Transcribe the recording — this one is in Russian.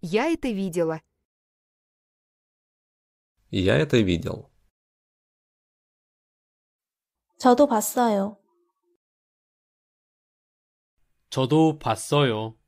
Я это видела. Я это видел. 저도 봤어요. 저도 봤어요.